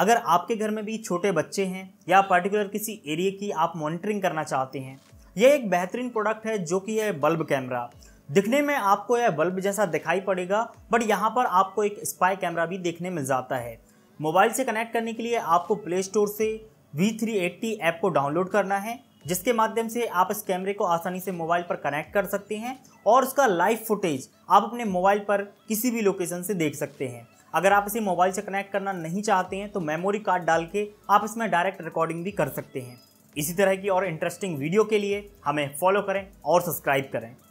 अगर आपके घर में भी छोटे बच्चे हैं या पर्टिकुलर किसी एरिया की आप मॉनिटरिंग करना चाहते हैं यह एक बेहतरीन प्रोडक्ट है जो कि यह बल्ब कैमरा दिखने में आपको यह बल्ब जैसा दिखाई पड़ेगा बट यहाँ पर आपको एक स्पाई कैमरा भी देखने मिल जाता है मोबाइल से कनेक्ट करने के लिए आपको प्ले स्टोर से वी थ्री ऐप को डाउनलोड करना है जिसके माध्यम से आप इस कैमरे को आसानी से मोबाइल पर कनेक्ट कर सकते हैं और उसका लाइव फुटेज आप अपने मोबाइल पर किसी भी लोकेशन से देख सकते हैं अगर आप इसे मोबाइल से कनेक्ट करना नहीं चाहते हैं तो मेमोरी कार्ड डाल के आप इसमें डायरेक्ट रिकॉर्डिंग भी कर सकते हैं इसी तरह की और इंटरेस्टिंग वीडियो के लिए हमें फॉलो करें और सब्सक्राइब करें